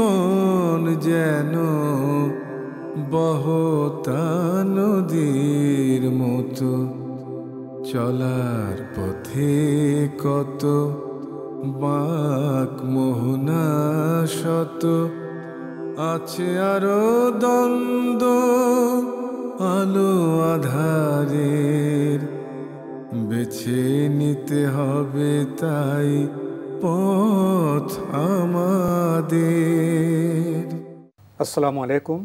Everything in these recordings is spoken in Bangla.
মন যেন বহতা নদীর মতো চলার পথে কত বাক মোহনা শত আছে আরো দ্বন্দ্ব আলো আধারের বেছে নিতে হবে তাই পথ আমাদের আসসালামু আলাইকুম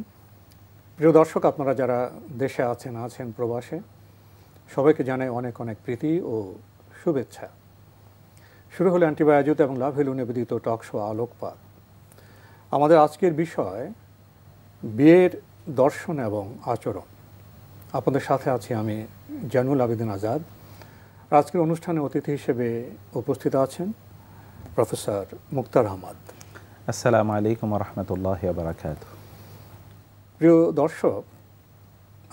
প্রিয় দর্শক আপনারা যারা দেশে আছেন আছেন প্রবাসে সবাইকে জানাই অনেক অনেক প্রীতি ও শুভেচ্ছা শুরু হলো অ্যান্টিবায়োজিত এবং লাভেলু নিবেদিত টক শো আলোকপাত আমাদের আজকের বিষয় বিয়ের দর্শন এবং আচরণ আপনাদের সাথে আছি আমি জানুল আবেদিন আজাদ আজকের অনুষ্ঠানে অতিথি হিসেবে উপস্থিত আছেন প্রফেসর মুক্তার আহমদ আসসালামু আলাইকুম রহমতুল্লাহ বারাকাত প্রিয় দর্শক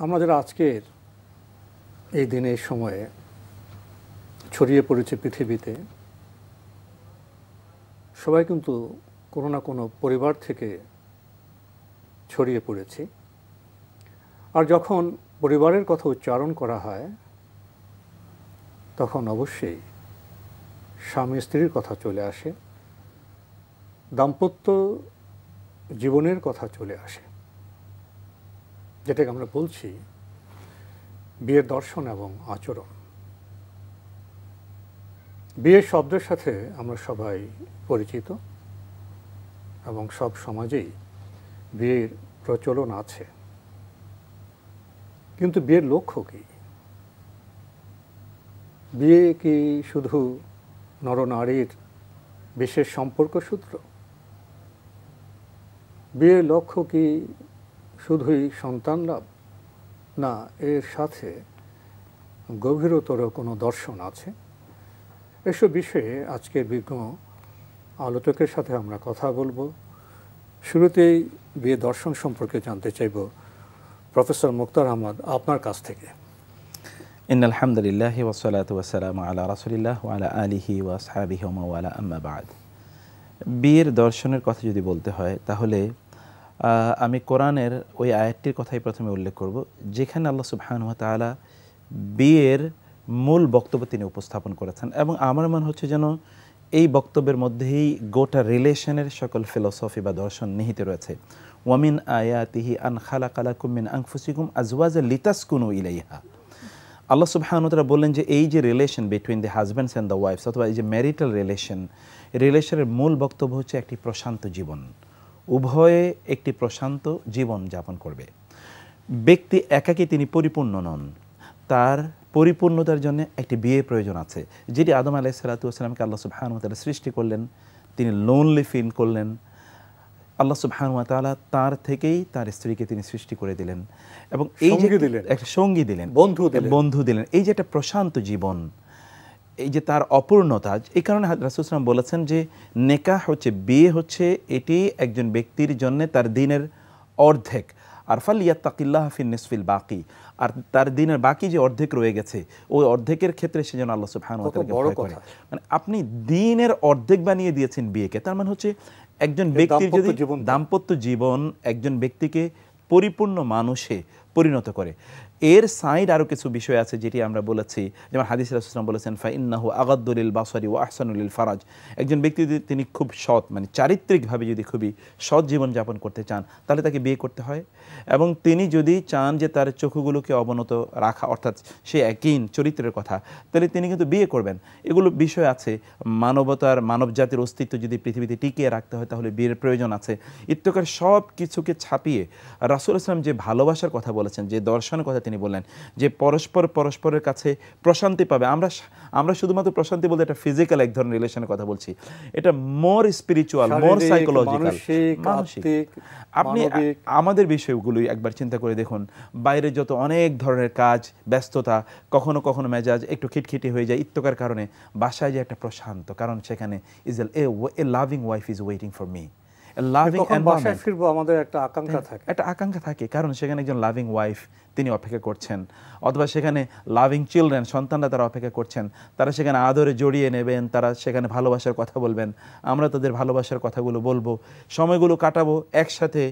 আমাদের আজকের এই দিনের সময়ে ছড়িয়ে পড়েছে পৃথিবীতে সবাই কিন্তু কোনো না কোনো পরিবার থেকে ছড়িয়ে পড়েছি আর যখন পরিবারের কথা উচ্চারণ করা হয় তখন অবশ্যই স্বামী স্ত্রীর কথা চলে আসে দাম্পত্য জীবনের কথা চলে আসে যেটাকে আমরা বলছি বিয়ের দর্শন এবং আচরণ বিয়ের শব্দের সাথে আমরা সবাই পরিচিত এবং সব সমাজেই বিয়ের প্রচলন আছে কিন্তু বিয়ের লক্ষ্য কী বিয়ে কি শুধু নরনারীর বিশেষ সম্পর্ক সূত্র বিয়ের লক্ষ্য কি শুধুই সন্তান লাভ না এর সাথে গভীরতর কোনো দর্শন আছে এসব বিষয়ে আজকের বিজ্ঞ আলোচকের সাথে আমরা কথা বলবো শুরুতেই বিয়ে দর্শন সম্পর্কে জানতে চাইব প্রফেসর মুক্তার আহমদ আপনার কাছ থেকে ইন আলহামদুলিল্লাহ ওসলাত ওয়াসালাম আলা রাসুলিল্লাহ আলা আলিহি ওয়াসহাবি ওয়ালা আম্মাবাদ বিয়ের দর্শনের কথা যদি বলতে হয় তাহলে আমি কোরআনের ওই আয়াতটির কথাই প্রথমে উল্লেখ করব যেখানে আল্লাহ সুবহান তালা বিয়ের মূল বক্তব্য তিনি উপস্থাপন করেছেন এবং আমার মনে হচ্ছে যেন এই বক্তব্যের মধ্যেই গোটা রিলেশনের সকল ফিলোসফি বা দর্শন নিহিত রয়েছে ওয়ামিন আয়াতিহি আন খালা কালাকুমিন আংফুসিকুম আজওয়াজ কুনু ইলাইহা আল্লাহ সুবাহানুতরা বললেন যে এই যে relation between the husbands and the wives অথবা এই যে ম্যারিটাল রিলেশন রিলেশনের মূল বক্তব্য হচ্ছে একটি প্রশান্ত জীবন উভয়ে একটি প্রশান্ত জীবন যাপন করবে ব্যক্তি একাকে তিনি পরিপূর্ণ নন তার পরিপূর্ণতার জন্য একটি বিয়ে প্রয়োজন আছে যেটি আদম আলাহ সালাতু আসসালামকে আল্লাহ সুবাহানুতরা সৃষ্টি করলেন তিনি লোনলি ফিল করলেন আল্লাহ সুবহানুয়া তার থেকেই তার স্ত্রীকে তিনি সৃষ্টি করে দিলেন এবং এই যে দিলেন একটা সঙ্গী দিলেন বন্ধু বন্ধু দিলেন এই যে একটা প্রশান্ত জীবন এই যে তার অপূর্ণতা এই কারণে রাসুসলাম বলেছেন যে নেকা হচ্ছে বিয়ে হচ্ছে এটি একজন ব্যক্তির জন্য তার দিনের অর্ধেক আর ফাল ইয়াত্তাকিল্লাহ হাফিন নিসফিল বাকি আর তার দিনের বাকি যে অর্ধেক রয়ে গেছে ওই অর্ধেকের ক্ষেত্রে সে যেন আল্লাহ সুফান মানে আপনি দিনের অর্ধেক বানিয়ে দিয়েছেন বিয়েকে তার মানে হচ্ছে একজন ব্যক্তির যদি দাম্পত্য জীবন একজন ব্যক্তিকে পরিপূর্ণ মানুষে পরিণত করে এর সাইড আরও কিছু বিষয় আছে যেটি আমরা বলেছি যেমন হাদিস রাসুলাম বলেছেন ফাইন্নাহু আগাদ্দুলিল বাসারি ও আহসানুল ফারাজ একজন ব্যক্তি যদি তিনি খুব সৎ মানে চারিত্রিকভাবে যদি খুবই সৎ জীবনযাপন করতে চান তাহলে তাকে বিয়ে করতে হয় এবং তিনি যদি চান যে তার চোখগুলোকে অবনত রাখা অর্থাৎ সে একই চরিত্রের কথা তাহলে তিনি কিন্তু বিয়ে করবেন এগুলো বিষয় আছে মানবতার মানব জাতির অস্তিত্ব যদি পৃথিবীতে টিকিয়ে রাখতে হয় তাহলে বিয়ের প্রয়োজন আছে ইত্যকার সব কিছুকে ছাপিয়ে রাসুল ইসলাম যে ভালোবাসার কথা বলেছেন যে দর্শনের কথা তিনি তিনি বললেন যে পরস্পর পরস্পরের কাছে প্রশান্তি পাবে আমরা আমরা শুধুমাত্র প্রশান্তি বলতে এটা ফিজিক্যাল এক ধরনের রিলেশনের কথা বলছি এটা মোর স্পিরিচুয়াল মোর সাইকোলজিক্যাল মানসিক আপনি আমাদের বিষয়গুলোই একবার চিন্তা করে দেখুন বাইরে যত অনেক ধরনের কাজ ব্যস্ততা কখনো কখনো মেজাজ একটু খিটখিটি হয়ে যায় ইত্যকার কারণে বাসায় যে একটা প্রশান্ত কারণ সেখানে is a a loving wife is waiting for me loving বাসায় ফিরবো আমাদের একটা আকাঙ্ক্ষা হ্যাঁ, থাকে একটা আকাঙ্ক্ষা থাকে কারণ সেখানে একজন লাভিং ওয়াইফ তিনি অপেক্ষা করছেন অথবা সেখানে লাভিং চিলড্রেন সন্তানরা তারা অপেক্ষা করছেন তারা সেখানে আদরে জড়িয়ে নেবেন তারা সেখানে ভালোবাসার কথা বলবেন আমরা তাদের ভালোবাসার কথাগুলো বলবো সময়গুলো কাটাবো একসাথে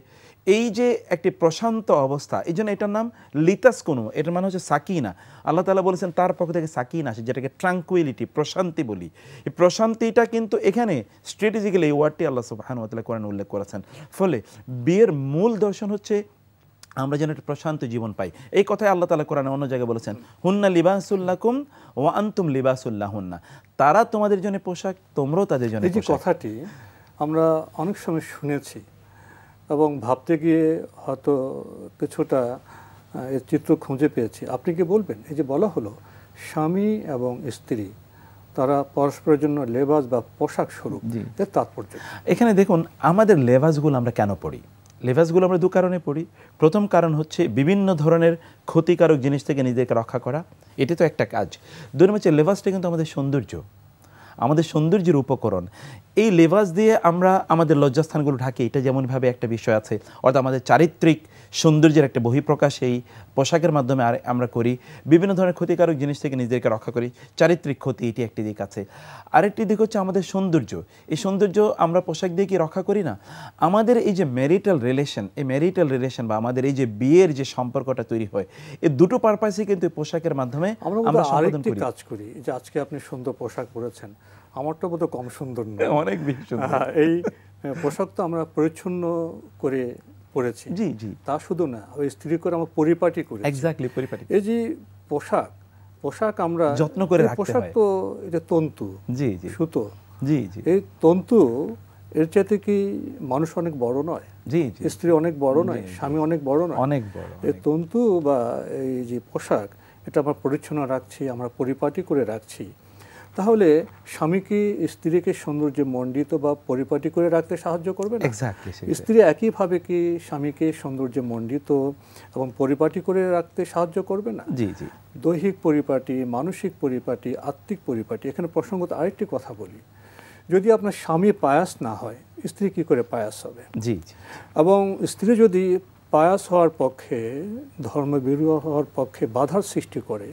এই যে একটি প্রশান্ত অবস্থা এই জন্য এটার নাম লিতাস কোনো এটার মানে হচ্ছে সাকিনা আল্লাহ তালা বলেছেন তার পক্ষ থেকে সাকিনা আসে যেটাকে ট্রাঙ্কুইলিটি প্রশান্তি বলি এই প্রশান্তিটা কিন্তু এখানে স্ট্র্যাটেজিক্যালি এই ওয়ার্ডটি আল্লাহ সুবাহানুতলা উল্লেখ করেছেন ফলে বিয়ের মূল দর্শন হচ্ছে আমরা যেন একটা প্রশান্ত জীবন পাই এই কথায় আল্লাহ তালা কোরআনে অন্য জায়গায় বলেছেন হুন্না লিবাসুল্লাকুম ও আন্তুম লিবাসুল্লাহ হুন্না তারা তোমাদের জন্য পোশাক তোমরাও তাদের জন্য এই যে কথাটি আমরা অনেক সময় শুনেছি এবং ভাবতে গিয়ে হয়তো কিছুটা এর চিত্র খুঁজে পেয়েছি আপনি কি বলবেন এই যে বলা হলো স্বামী এবং স্ত্রী তারা পরস্পরের জন্য লেবাস বা পোশাক স্বরূপ এর তাৎপর্য এখানে দেখুন আমাদের লেবাসগুলো আমরা কেন পড়ি লেভাসগুলো আমরা দু কারণে পড়ি প্রথম কারণ হচ্ছে বিভিন্ন ধরনের ক্ষতিকারক জিনিস থেকে নিজেকে রক্ষা করা এটি তো একটা কাজ দুই নম্বর হচ্ছে লেভাসটা কিন্তু আমাদের সৌন্দর্য আমাদের সৌন্দর্যের উপকরণ এই লেবাস দিয়ে আমরা আমাদের লজ্জাস্থানগুলো ঢাকি এটা যেমনভাবে একটা বিষয় আছে অর্থাৎ আমাদের চারিত্রিক সৌন্দর্যের একটা বহিঃপ্রকাশ এই পোশাকের মাধ্যমে আর আমরা করি বিভিন্ন ধরনের ক্ষতিকারক জিনিস থেকে নিজেদেরকে রক্ষা করি চারিত্রিক ক্ষতি এটি একটি দিক আছে আরেকটি দিক হচ্ছে আমাদের সৌন্দর্য এই সৌন্দর্য আমরা পোশাক দিয়ে কি রক্ষা করি না আমাদের এই যে ম্যারিটাল রিলেশন এই ম্যারিটাল রিলেশন বা আমাদের এই যে বিয়ের যে সম্পর্কটা তৈরি হয় এই দুটো পারপাসে কিন্তু পোশাকের মাধ্যমে আমরা কাজ করি যে আজকে আপনি সুন্দর পোশাক পরেছেন আমারটা বোধ কম সুন্দর নয় হ্যাঁ, অনেক বেশি সুন্দর এই পোশাক তো আমরা পরিচ্ছন্ন করে পরেছি জি জি তা শুধু না ওই স্ত্রী করে আমরা পরিপাটি করি এক্স্যাক্টলি পরিপাটি এই যে পোশাক পোশাক আমরা যত্ন করে রাখতে হয় পোশাক তো এটা তন্তু জি জি সুতো জি জি এই তন্তু এর চাইতে কি মানুষ অনেক বড় নয় জি জি স্ত্রী অনেক বড় নয় স্বামী অনেক বড় নয় অনেক বড় এই তন্তু বা এই যে পোশাক এটা আমরা পরিচ্ছন্ন রাখছি আমরা পরিপাটি করে রাখছি তাহলে স্বামী কি স্ত্রীকে সৌন্দর্যে মণ্ডিত বা পরিপাটি করে রাখতে সাহায্য করবে স্ত্রী একইভাবে কি স্বামীকে সৌন্দর্যে মণ্ডিত এবং পরিপাটি করে রাখতে সাহায্য করবে না জি জি দৈহিক পরিপাটি মানসিক পরিপাটি আত্মিক পরিপাটি এখানে প্রসঙ্গত আরেকটি কথা বলি যদি আপনার স্বামী পায়াস না হয় স্ত্রী কি করে পায়াস হবে জি এবং স্ত্রী যদি পায়াস হওয়ার পক্ষে ধর্মবিরু হওয়ার পক্ষে বাধার সৃষ্টি করে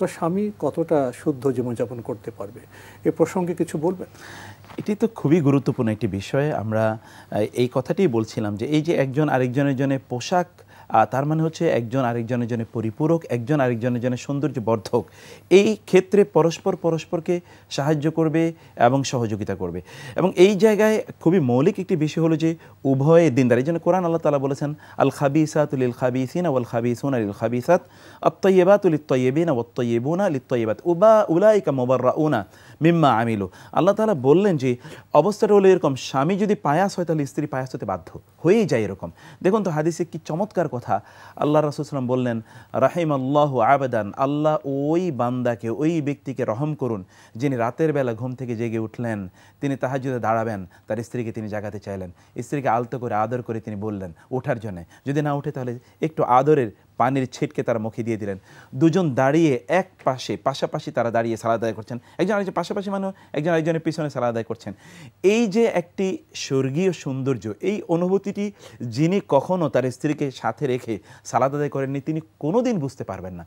তো স্বামী কতটা শুদ্ধ জীবনযাপন করতে পারবে এ প্রসঙ্গে কিছু বলবেন এটি তো খুবই গুরুত্বপূর্ণ একটি বিষয় আমরা এই কথাটি বলছিলাম যে এই যে একজন আরেকজনের জন্য পোশাক তার মানে হচ্ছে একজন আরেকজনের জন্য পরিপূরক একজন আরেকজনের জন্য বর্ধক এই ক্ষেত্রে পরস্পর পরস্পরকে সাহায্য করবে এবং সহযোগিতা করবে এবং এই জায়গায় খুবই মৌলিক একটি বিষয় হলো যে উভয়ে দিনদার এই জন্য কোরআন আল্লাহ তালা বলেছেন আল খাবিসাতুল ইল খাবিসিন আল খাবিসুন আল খাবিসাত আত্তয়েবাত উল তয়েবিন আত্তয়েবুনা আল তয়েবাত উবা উলাইকা মোবাররা উনা মিম্মা আমিলু আল্লাহ তালা বললেন যে অবস্থাটা হলো এরকম স্বামী যদি পায়াস হয় তাহলে স্ত্রী পায়াস হতে বাধ্য হয়েই যায় এরকম দেখুন তো হাদিসে কি চমৎকার কথা কথা আল্লাহ রসুলাম বললেন রাহিম আল্লাহ আবেদান আল্লাহ ওই বান্দাকে ওই ব্যক্তিকে রহম করুন যিনি রাতের বেলা ঘুম থেকে জেগে উঠলেন তিনি যদি দাঁড়াবেন তার স্ত্রীকে তিনি জাগাতে চাইলেন স্ত্রীকে আলতো করে আদর করে তিনি বললেন ওঠার জন্যে যদি না উঠে তাহলে একটু আদরের পানির ছিটকে তারা মুখে দিয়ে দিলেন দুজন দাঁড়িয়ে এক পাশে পাশাপাশি তারা দাঁড়িয়ে সালাদ আদায় করছেন একজন আরেকজন পাশাপাশি মানুষ একজন আরেকজনের পিছনে সালাদ আদায় করছেন এই যে একটি স্বর্গীয় সৌন্দর্য এই অনুভূতিটি যিনি কখনও তার স্ত্রীকে সাথে রেখে সালাদ আদায় করেননি তিনি কোনো দিন বুঝতে পারবেন না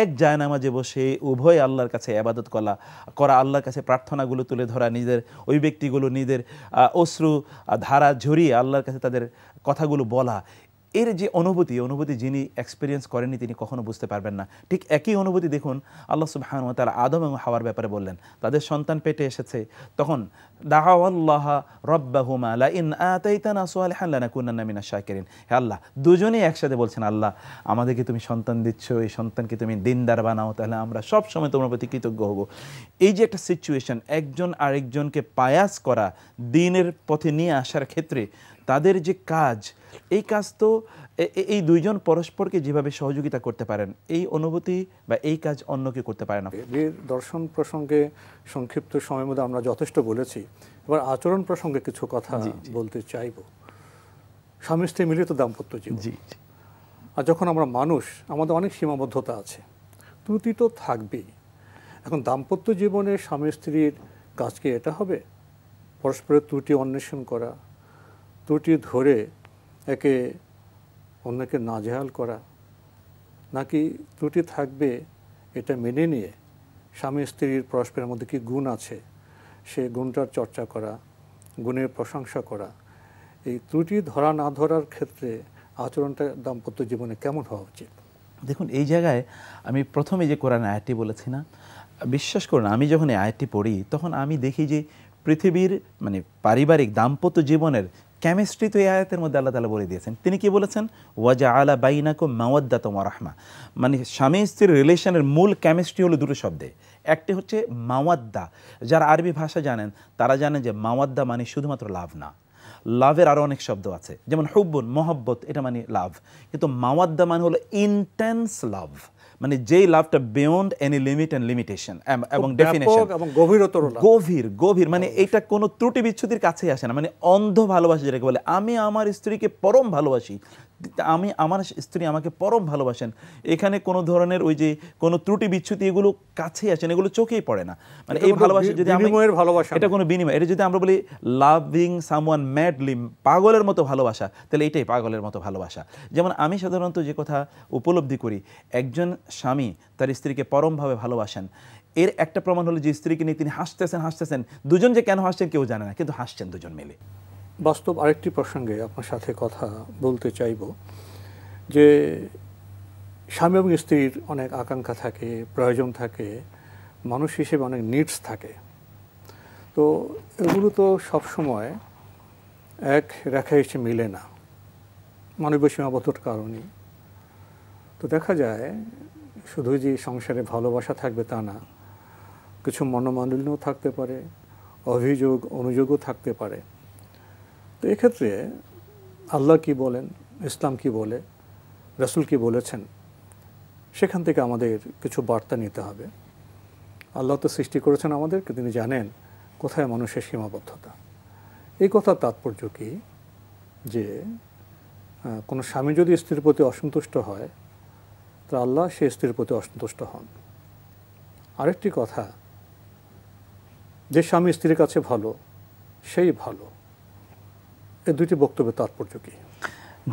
এক জায়নামাজে বসে উভয় আল্লাহর কাছে আবাদত করা করা আল্লাহর কাছে প্রার্থনাগুলো তুলে ধরা নিজের ওই ব্যক্তিগুলো নিজের অশ্রু ধারা ঝরিয়ে আল্লাহর কাছে তাদের কথাগুলো বলা এর যে অনুভূতি অনুভূতি যিনি এক্সপিরিয়েন্স করেনি তিনি কখনো বুঝতে পারবেন না ঠিক একই অনুভূতি দেখুন আল্লাহ হান তার আদম এবং হাওয়ার ব্যাপারে বললেন তাদের সন্তান পেটে এসেছে তখন দাহাওয়াল্লাহ রব্বাহুমা আল্লাহ দুজনেই একসাথে বলছেন আল্লাহ আমাদেরকে তুমি সন্তান দিচ্ছ এই সন্তানকে তুমি দিনদার বানাও তাহলে আমরা সব সময় তোমার প্রতি কৃতজ্ঞ হব এই যে একটা সিচুয়েশন একজন আরেকজনকে পায়াস করা দিনের পথে নিয়ে আসার ক্ষেত্রে তাদের যে কাজ এই কাজ তো এই দুইজন পরস্পরকে যেভাবে সহযোগিতা করতে পারেন এই অনুভূতি বা এই কাজ অন্যকে করতে পারে না বীর দর্শন প্রসঙ্গে সংক্ষিপ্ত সময়ের মধ্যে আমরা যথেষ্ট বলেছি এবার আচরণ প্রসঙ্গে কিছু কথা বলতে চাইব স্বামী স্ত্রী মিলিত দাম্পত্য জীবন জি আর যখন আমরা মানুষ আমাদের অনেক সীমাবদ্ধতা আছে ত্রুটি তো থাকবেই এখন দাম্পত্য জীবনে স্বামী স্ত্রীর কাজকে এটা হবে পরস্পরের ত্রুটি অন্বেষণ করা ত্রুটি ধরে একে অন্যকে নাজেহাল করা নাকি ত্রুটি থাকবে এটা মেনে নিয়ে স্বামী স্ত্রীর পরস্পরের মধ্যে কি গুণ আছে সে গুণটার চর্চা করা গুণের প্রশংসা করা এই ত্রুটি ধরা না ধরার ক্ষেত্রে আচরণটা দাম্পত্য জীবনে কেমন হওয়া উচিত দেখুন এই জায়গায় আমি প্রথমে যে কোরআন আয়াতটি বলেছি না বিশ্বাস করুন আমি যখন এই আয়াতটি পড়ি তখন আমি দেখি যে পৃথিবীর মানে পারিবারিক দাম্পত্য জীবনের কেমিস্ট্রি তো এই আয়াতের মধ্যে আল্লাহ তালা বলে দিয়েছেন তিনি কি বলেছেন ওয়াজা আলা বাইনাকো মাওয়াদ্দা তোমার রাহমা মানে স্বামী স্ত্রীর রিলেশনের মূল কেমিস্ট্রি হলো দুটো শব্দে একটি হচ্ছে মাওয়াদ্দা যারা আরবি ভাষা জানেন তারা জানেন যে মাওয়াদ্দা মানে শুধুমাত্র লাভ না লাভের আরও অনেক শব্দ আছে যেমন হুব্বুন মহব্বত এটা মানে লাভ কিন্তু মাওয়াদ্দা মানে হলো ইন্টেন্স লাভ মানে যেই লাভটা beyond any limit and limitation এবং ডেফিনেশন এবং গভীরতর গভীর গভীর মানে এটা কোনো ত্রুটি বিচ্ছুতির কাছেই আসে না মানে অন্ধ ভালোবাসা যেটাকে বলে আমি আমার স্ত্রীকে পরম ভালোবাসি আমি আমার স্ত্রী আমাকে পরম ভালোবাসেন এখানে কোনো ধরনের ওই যে কোনো ত্রুটি বিচ্ছুতি এগুলো কাছেই আসেন এগুলো চোখেই পড়ে না মানে এই ভালোবাসা যদি আমি ভালোবাসা এটা কোনো বিনিময় এটা যদি আমরা বলি লাভিং সামওয়ান ম্যাডলি পাগলের মতো ভালোবাসা তাহলে এটাই পাগলের মতো ভালোবাসা যেমন আমি সাধারণত যে কথা উপলব্ধি করি একজন স্বামী তার স্ত্রীকে পরমভাবে ভালোবাসেন এর একটা প্রমাণ হলো যে স্ত্রীকে নিয়ে তিনি হাসতেছেন হাসতেছেন দুজন যে কেন হাসছেন কেউ জানে না কিন্তু হাসছেন দুজন মিলে বাস্তব আরেকটি প্রসঙ্গে আপনার সাথে কথা বলতে চাইব যে স্বামী এবং স্ত্রীর অনেক আকাঙ্ক্ষা থাকে প্রয়োজন থাকে মানুষ হিসেবে অনেক নিডস থাকে তো এগুলো তো সবসময় এক রেখা এসে মিলে না মানবীয় সীমাবদ্ধর কারণে তো দেখা যায় শুধু যে সংসারে ভালোবাসা থাকবে তা না কিছু মনোমালিন্যও থাকতে পারে অভিযোগ অনুযোগও থাকতে পারে তো এক্ষেত্রে আল্লাহ কি বলেন ইসলাম কি বলে রাসুল কি বলেছেন সেখান থেকে আমাদের কিছু বার্তা নিতে হবে আল্লাহ তো সৃষ্টি করেছেন আমাদেরকে তিনি জানেন কোথায় মানুষের সীমাবদ্ধতা এই কথা তাৎপর্য কি যে কোনো স্বামী যদি স্ত্রীর প্রতি অসন্তুষ্ট হয় তা আল্লাহ সে স্ত্রীর প্রতি অসন্তুষ্ট হন আরেকটি কথা যে স্বামী স্ত্রীর কাছে ভালো সেই ভালো এই দুইটি বক্তব্যের তাৎপর্য কি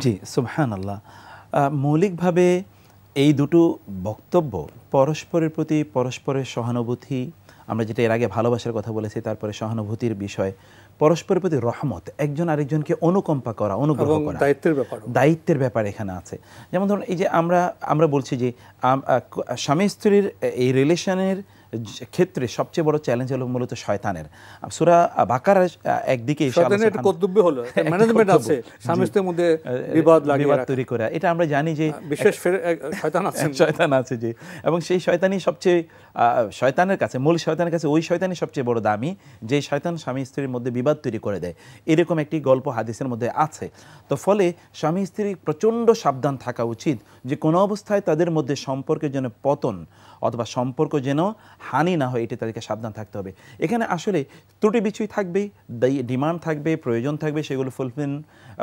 জি সুবহান আল্লাহ মৌলিকভাবে এই দুটো বক্তব্য পরস্পরের প্রতি পরস্পরের সহানুভূতি আমরা যেটা এর আগে ভালোবাসার কথা বলেছি তারপরে সহানুভূতির বিষয় পরস্পরের প্রতি রহমত একজন আরেকজনকে অনুকম্পা করা অনুগ্রহ করা দায়িত্বের ব্যাপার দায়িত্বের ব্যাপার এখানে আছে যেমন ধরুন এই যে আমরা আমরা বলছি যে স্বামী স্ত্রীর এই রিলেশনের ক্ষেত্রে সবচেয়ে বড় চ্যালেঞ্জ হলো মূলত শয়তানের সুরা বাকার একদিকে কর্তব্য হলো ম্যানেজমেন্ট আছে স্বামী মধ্যে বিবাদ বিবাদ তৈরি করা এটা আমরা জানি যে বিশেষ শয়তান আছে শয়তান আছে যে এবং সেই শয়তানই সবচেয়ে শয়তানের কাছে মূল শয়তানের কাছে ওই শয়তানই সবচেয়ে বড় দামি যে শয়তান স্বামী স্ত্রীর মধ্যে বিবাদ তৈরি করে দেয় এরকম একটি গল্প হাদিসের মধ্যে আছে তো ফলে স্বামী স্ত্রীর প্রচণ্ড সাবধান থাকা উচিত যে কোনো অবস্থায় তাদের মধ্যে সম্পর্কের জন্য পতন অথবা সম্পর্ক যেন হানি না হয় এটি তাদেরকে সাবধান থাকতে হবে এখানে আসলে ত্রুটি বিচুই থাকবে ডিমান্ড থাকবে প্রয়োজন থাকবে সেগুলো ফুলফিল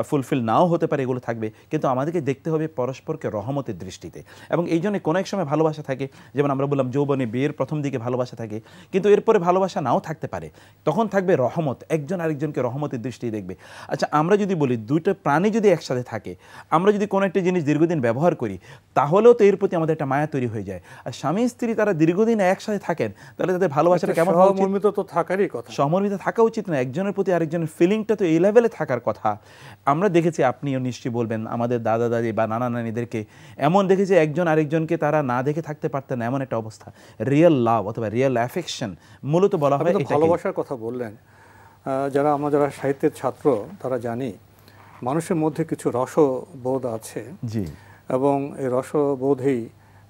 ফুলফিল নাও হতে পারে এগুলো থাকবে কিন্তু আমাদেরকে দেখতে হবে পরস্পরকে রহমতের দৃষ্টিতে এবং এই জন্য কোনো এক সময় ভালোবাসা থাকে যেমন আমরা বললাম যৌবনে বিয়ের প্রথম দিকে ভালোবাসা থাকে কিন্তু এরপরে ভালোবাসা নাও থাকতে পারে তখন থাকবে রহমত একজন আরেকজনকে রহমতের দৃষ্টি দেখবে আচ্ছা আমরা যদি বলি দুইটা প্রাণী যদি একসাথে থাকে আমরা যদি কোনো একটা জিনিস দীর্ঘদিন ব্যবহার করি তাহলেও তো এর প্রতি আমাদের একটা মায়া তৈরি হয়ে যায় আর স্বামী স্ত্রী তারা দীর্ঘদিন একসাথে থাকেন তাহলে তাদের ভালোবাসাটা কেমন সমর্মিত তো থাকারই কথা সমর্মিত থাকা উচিত না একজনের প্রতি আরেকজনের ফিলিংটা তো এই লেভেলে থাকার কথা আমরা দেখেছি আপনিও নিশ্চয়ই বলবেন আমাদের দাদা দাদি বা নানা নানিদেরকে এমন দেখেছি একজন আরেকজনকে তারা না দেখে থাকতে পারতেন এমন একটা অবস্থা রিয়েল লাভ অথবা রিয়েল অ্যাফেকশন মূলত বলা হয় ভালোবাসার কথা বললেন যারা আমরা যারা সাহিত্যের ছাত্র তারা জানি মানুষের মধ্যে কিছু রসবোধ আছে জি এবং এই রসবোধেই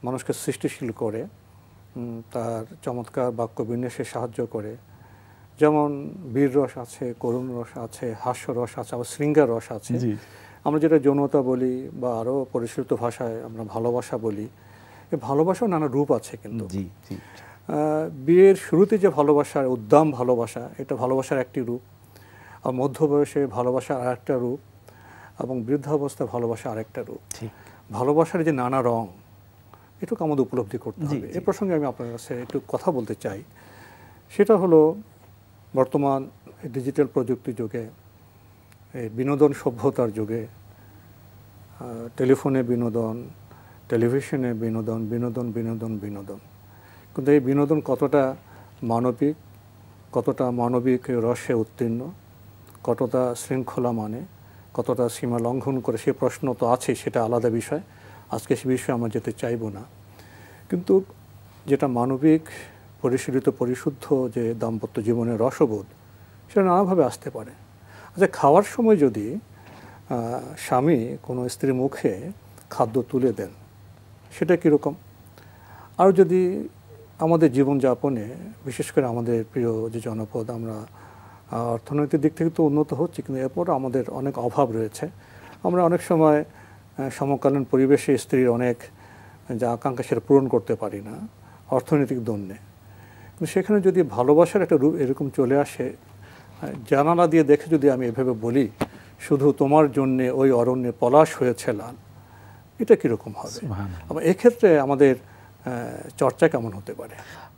মানুষকে সৃষ্টিশীল করে তার চমৎকার বাক্য বিন্যাসে সাহায্য করে যেমন বীর রস আছে করুণ রস আছে হাস্যরস আছে আবার শৃঙ্গার রস আছে আমরা যেটা যৌনতা বলি বা আরও পরিশ্রিত ভাষায় আমরা ভালোবাসা বলি এ ভালোবাসাও নানা রূপ আছে কিন্তু বিয়ের শুরুতে যে ভালোবাসার উদ্দাম ভালোবাসা এটা ভালোবাসার একটি রূপ আর মধ্য বয়সে ভালোবাসা আর একটা রূপ এবং বৃদ্ধাবস্থা ভালোবাসা আরেকটা রূপ ভালোবাসার যে নানা রং এটুকু আমাদের উপলব্ধি করতে হবে এ প্রসঙ্গে আমি আপনার কাছে একটু কথা বলতে চাই সেটা হলো বর্তমান ডিজিটাল প্রযুক্তি যুগে এই বিনোদন সভ্যতার যুগে টেলিফোনে বিনোদন টেলিভিশনে বিনোদন বিনোদন বিনোদন বিনোদন কিন্তু এই বিনোদন কতটা মানবিক কতটা মানবিক রসে উত্তীর্ণ কতটা শৃঙ্খলা মানে কতটা সীমা লঙ্ঘন করে সে প্রশ্ন তো আছে সেটা আলাদা বিষয় আজকে সে বিষয়ে আমরা যেতে চাইব না কিন্তু যেটা মানবিক পরিশীলিত পরিশুদ্ধ যে দাম্পত্য জীবনের রসবোধ সেটা নানাভাবে আসতে পারে আচ্ছা খাওয়ার সময় যদি স্বামী কোনো স্ত্রীর মুখে খাদ্য তুলে দেন সেটা কীরকম আর যদি আমাদের জীবনযাপনে বিশেষ করে আমাদের প্রিয় যে জনপদ আমরা অর্থনৈতিক দিক থেকে তো উন্নত হচ্ছে কিন্তু এরপর আমাদের অনেক অভাব রয়েছে আমরা অনেক সময় সমকালীন পরিবেশে স্ত্রীর অনেক যা আকাঙ্ক্ষা সেটা পূরণ করতে পারি না অর্থনৈতিক দণ্ডে কিন্তু সেখানে যদি ভালোবাসার একটা রূপ এরকম চলে আসে জানালা দিয়ে দেখে যদি আমি এভাবে বলি শুধু তোমার জন্যে ওই অরণ্যে পলাশ হয়েছে লাল এটা কীরকম হবে আবার এক্ষেত্রে আমাদের চর্চা কেমন হতে পারে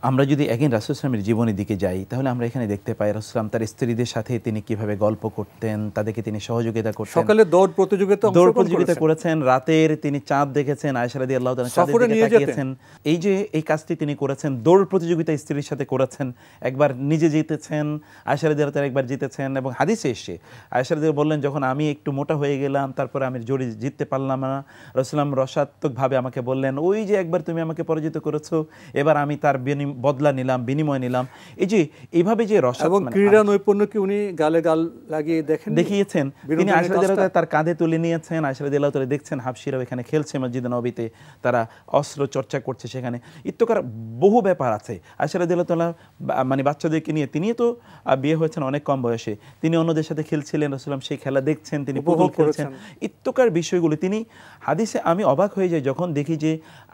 আমরা যদি একদিন রাসুলসলামের জীবনের দিকে যাই তাহলে আমরা এখানে দেখতে পাই রাসুলাম তার স্ত্রীদের সাথে তিনি কিভাবে গল্প করতেন তাদেরকে তিনি সহযোগিতা করতেন সকালে দৌড় প্রতিযোগিতা দৌড় প্রতিযোগিতা করেছেন রাতের তিনি চাঁদ দেখেছেন আয়সারাদি আল্লাহ চাঁদের এই যে এই কাজটি তিনি করেছেন দৌড় প্রতিযোগিতা স্ত্রীর সাথে করেছেন একবার নিজে জিতেছেন আয়সারাদি আল্লাহ একবার জিতেছেন এবং হাদিসে এসে আয়সারাদি বললেন যখন আমি একটু মোটা হয়ে গেলাম তারপরে আমি জোরে জিততে পারলাম না রসুলাম রসাত্মকভাবে আমাকে বললেন ওই যে একবার তুমি আমাকে পরাজিত করেছো এবার আমি তার বিনিময় বদলা নিলাম বিনিময় নিলাম এই যে এইভাবে যে রস এবং মানে ক্রীড়া নৈপুণ্যকে উনি গালে গাল লাগিয়ে দেখেন দেখিয়েছেন তিনি আশরাদিল্লাহ তার কাঁধে তুলে নিয়েছেন আশরাদিল্লাহ তুলে দেখছেন হাফসিরাও এখানে খেলছে মসজিদ নবীতে তারা অস্ত্র চর্চা করছে সেখানে ইত্যকার বহু ব্যাপার আছে আশরাদিল্লাহ তাল্লাহ মানে বাচ্চাদেরকে নিয়ে তিনি তো বিয়ে হয়েছেন অনেক কম বয়সে তিনি অন্যদের সাথে খেলছিলেন রসুলাম সেই খেলা দেখছেন তিনি পুতুল খেলছেন ইত্যকার বিষয়গুলো তিনি হাদিসে আমি অবাক হয়ে যাই যখন দেখি যে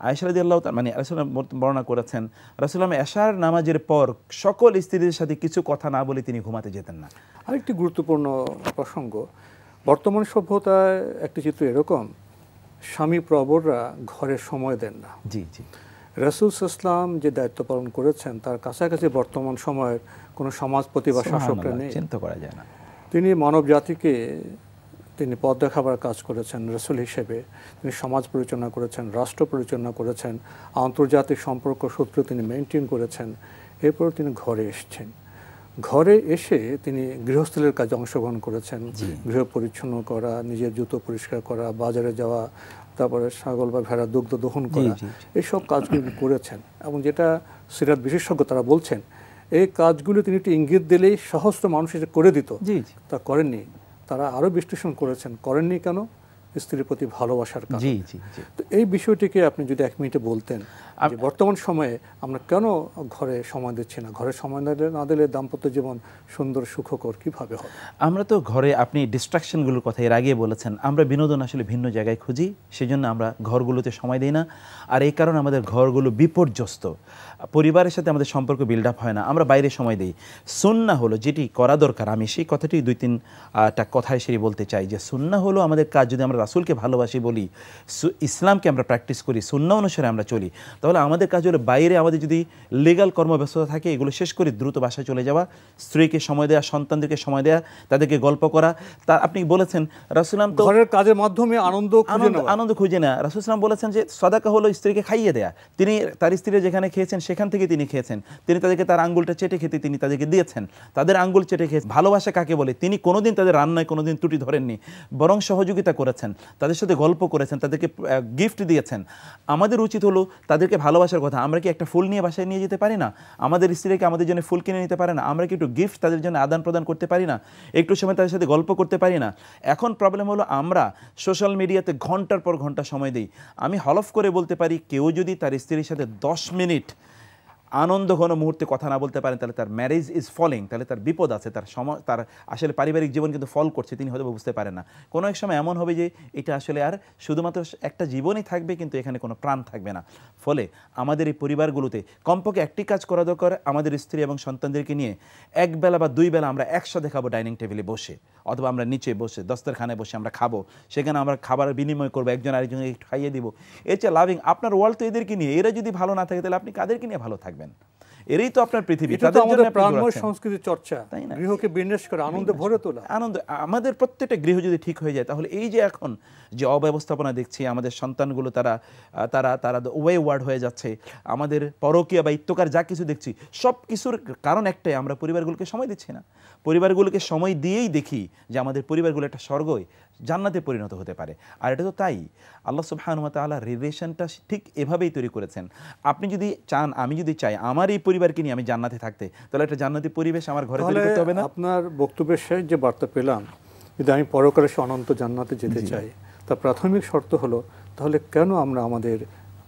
আয়সারাদিল্লাহ মানে রসুলাম বর্ণনা করেছেন রসুল সাল্লাম এশার নামাজের পর সকল স্ত্রীদের সাথে কিছু কথা না বলে তিনি ঘুমাতে যেতেন না আরেকটি গুরুত্বপূর্ণ প্রসঙ্গ বর্তমান সভ্যতায় একটি চিত্র এরকম স্বামী প্রবররা ঘরে সময় দেন না জি জি রাসুল ইসলাম যে দায়িত্ব পালন করেছেন তার কাছাকাছি বর্তমান সময়ের কোনো সমাজপতি বা শাসকরা নেই চিন্তা করা যায় না তিনি মানব জাতিকে তিনি পদ দেখাবার কাজ করেছেন রসুল হিসেবে তিনি সমাজ পরিচালনা করেছেন রাষ্ট্র পরিচালনা করেছেন আন্তর্জাতিক সম্পর্ক সূত্র তিনি মেনটেন করেছেন এরপর তিনি ঘরে এসছেন ঘরে এসে তিনি গৃহস্থলের কাজে অংশগ্রহণ করেছেন গৃহ পরিচ্ছন্ন করা নিজের জুতো পরিষ্কার করা বাজারে যাওয়া তারপরে ছাগল বা ভেড়া দুগ্ধ দহন করা এইসব কাজগুলি করেছেন এবং যেটা সিরাত বিশেষজ্ঞ তারা বলছেন এই কাজগুলো তিনি একটি ইঙ্গিত দিলেই সহস্র মানুষ করে দিত তা করেননি তারা আরও বিশ্লেষণ করেছেন করেননি কেন স্ত্রীর প্রতি ভালোবাসার কারণ তো এই বিষয়টিকে আপনি যদি এক মিনিটে বলতেন বর্তমান সময়ে আমরা কেন ঘরে সময় দিচ্ছি না ঘরে সময় না দিলে দাম্পত্য জীবন সুন্দর সুখকর কিভাবে হবে আমরা তো ঘরে আপনি ডিস্ট্রাকশনগুলোর কথা এর আগে বলেছেন আমরা বিনোদন আসলে ভিন্ন জায়গায় খুঁজি সেজন্য আমরা ঘরগুলোতে সময় দিই না আর এই কারণে আমাদের ঘরগুলো বিপর্যস্ত পরিবারের সাথে আমাদের সম্পর্ক বিল্ড আপ হয় না আমরা বাইরে সময় দিই সুন্না হলো যেটি করা দরকার আমি সেই কথাটি দুই তিনটা কথায় সেটি বলতে চাই যে সুন্না হলো আমাদের কাজ যদি আমরা রাসুলকে ভালোবাসি বলি ইসলামকে আমরা প্র্যাকটিস করি শূন্য অনুসারে আমরা চলি তাহলে আমাদের কাজ হলে বাইরে আমাদের যদি লিগাল কর্মব্যস্ততা থাকে এগুলো শেষ করে দ্রুত বাসায় চলে যাওয়া স্ত্রীকে সময় দেওয়া সন্তানদেরকে সময় দেওয়া তাদেরকে গল্প করা তা আপনি বলেছেন রাসুলাম তো কাজের মাধ্যমে আনন্দ আনন্দ খুঁজে না ইসলাম বলেছেন যে সদাকা হলো স্ত্রীকে খাইয়ে দেয়া তিনি তার স্ত্রী যেখানে খেয়েছেন সেখান থেকে তিনি খেয়েছেন তিনি তাদেরকে তার আঙ্গুলটা চেটে খেতে তিনি তাদেরকে দিয়েছেন তাদের আঙ্গুল চেটে খেয়ে ভালোবাসা কাকে বলে তিনি কোনোদিন তাদের রান্নায় কোনোদিন ত্রুটি ধরেননি বরং সহযোগিতা করেছেন তাদের সাথে গল্প করেছেন তাদেরকে গিফট দিয়েছেন আমাদের উচিত হলো তাদেরকে ভালোবাসার কথা আমরা কি একটা ফুল নিয়ে বাসায় নিয়ে যেতে পারি না আমাদের স্ত্রীকে আমাদের জন্য ফুল কিনে নিতে পারে না আমরা কি একটু গিফট তাদের জন্য আদান প্রদান করতে পারি না একটু সময় তাদের সাথে গল্প করতে পারি না এখন প্রবলেম হলো আমরা সোশ্যাল মিডিয়াতে ঘন্টার পর ঘন্টা সময় দিই আমি হলফ করে বলতে পারি কেউ যদি তার স্ত্রীর সাথে দশ মিনিট আনন্দ ঘন মুহূর্তে কথা না বলতে পারেন তাহলে তার ম্যারেজ ইজ ফলিং তাহলে তার বিপদ আছে তার সম তার আসলে পারিবারিক জীবন কিন্তু ফল করছে তিনি হয়তো বুঝতে পারেন না কোনো এক সময় এমন হবে যে এটা আসলে আর শুধুমাত্র একটা জীবনই থাকবে কিন্তু এখানে কোনো প্রাণ থাকবে না ফলে আমাদের এই পরিবারগুলোতে কমপক্ষে একটি কাজ করা দরকার আমাদের স্ত্রী এবং সন্তানদেরকে নিয়ে একবেলা বা দুই বেলা আমরা একসাথে খাবো ডাইনিং টেবিলে বসে অথবা আমরা নিচে বসে দস্তরখানে বসে আমরা খাবো সেখানে আমরা খাবার বিনিময় করবো একজন আরেকজনকে খাইয়ে দিব এর চেয়ে লাভিং আপনার ওয়ার্ল্ড তো এদেরকে নিয়ে এরা যদি ভালো না থাকে তাহলে আপনি কাদেরকে নিয়ে ভালো থাকবেন এরই তো আপনার পৃথিবী সংস্কৃতি চর্চা তাই না গৃহকে বিন্যাস করে আনন্দ ভরে তোলা আনন্দ আমাদের প্রত্যেকটা গৃহ যদি ঠিক হয়ে যায় তাহলে এই যে এখন যে অব্যবস্থাপনা দেখছি আমাদের সন্তানগুলো তারা তারা তারা ওয়ে ওয়ার্ড হয়ে যাচ্ছে আমাদের পরকীয় বা ইত্যকার যা কিছু দেখছি সব কিছুর কারণ একটাই আমরা পরিবারগুলোকে সময় দিচ্ছি না পরিবারগুলোকে সময় দিয়েই দেখি যে আমাদের পরিবারগুলো একটা স্বর্গই জান্নাতে পরিণত হতে পারে আর এটা তো তাই আল্লাহ সুবাহানুমা আল্লাহ রিলেশনটা ঠিক এভাবেই তৈরি করেছেন আপনি যদি চান আমি যদি চাই আমার এই পরিবারকে নিয়ে আমি জান্নাতে থাকতে তাহলে একটা জান্নাতি পরিবেশ আমার ঘরে তৈরি করতে হবে না আপনার বক্তব্যের শেষ যে বার্তা পেলাম যদি আমি পরকালে সে অনন্ত জান্নাতে যেতে চাই তা প্রাথমিক শর্ত হলো তাহলে কেন আমরা আমাদের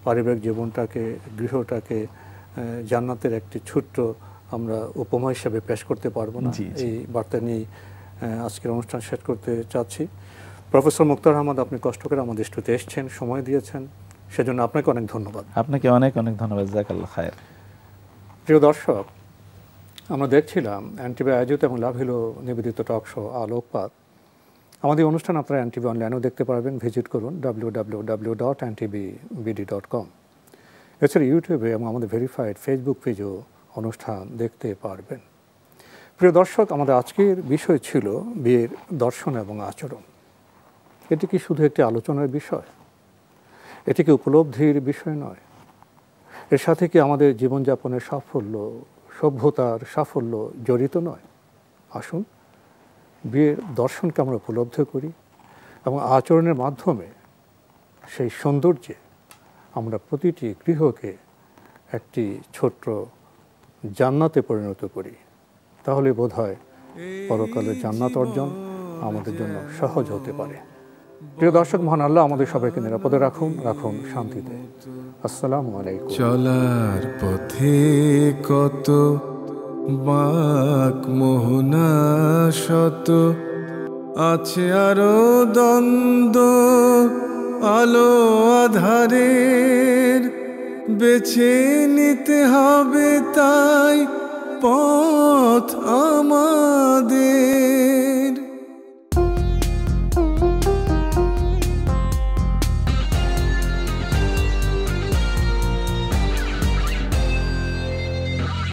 পারিবারিক জীবনটাকে গৃহটাকে জান্নাতের একটি ছোট্ট আমরা উপমা হিসাবে পেশ করতে পারবো না এই বার্তা নিয়ে আজকের অনুষ্ঠান শেষ করতে চাচ্ছি প্রফেসর মুক্তার আহমদ আপনি কষ্ট করে আমাদের স্টুতে এসছেন সময় দিয়েছেন সেজন্য আপনাকে অনেক ধন্যবাদ আপনাকে অনেক অনেক ধন্যবাদ জাকাল্লা খায়ের প্রিয় দর্শক আমরা দেখছিলাম অ্যান্টিবায়োজিত এবং লাভিলো নিবেদিত টক শো আলোকপাত আমাদের অনুষ্ঠান আপনারা অ্যান্টিবি অনলাইনেও দেখতে পারবেন ভিজিট করুন W W dot dot com এছাড়া ইউটিউবে এবং আমাদের ভেরিফাইড ফেসবুক পেজও অনুষ্ঠান দেখতে পারবেন প্রিয় দর্শক আমাদের আজকের বিষয় ছিল বিয়ের দর্শন এবং আচরণ এটি কি শুধু একটি আলোচনার বিষয় এটি কি উপলব্ধির বিষয় নয় এর সাথে কি আমাদের জীবনযাপনের সাফল্য সভ্যতার সাফল্য জড়িত নয় আসুন বিয়ের দর্শনকে আমরা উপলব্ধ করি এবং আচরণের মাধ্যমে সেই সৌন্দর্যে আমরা প্রতিটি গৃহকে একটি ছোট্ট জান্নাতে পরিণত করি তাহলে বোধ হয় পরকালে জান্নাত অর্জন আমাদের জন্য সহজ হতে পারে প্রিয় দর্শক মহান আল্লাহ আমাদের সবাইকে নিরাপদে রাখুন রাখুন শান্তিতে আসসালামু আলাইকুম চলার পথে কত বাক মোহনা শত আছে আরো দ্বন্দ্ব আলো আধারের বেছে নিতে হবে তাই পথ আমাদের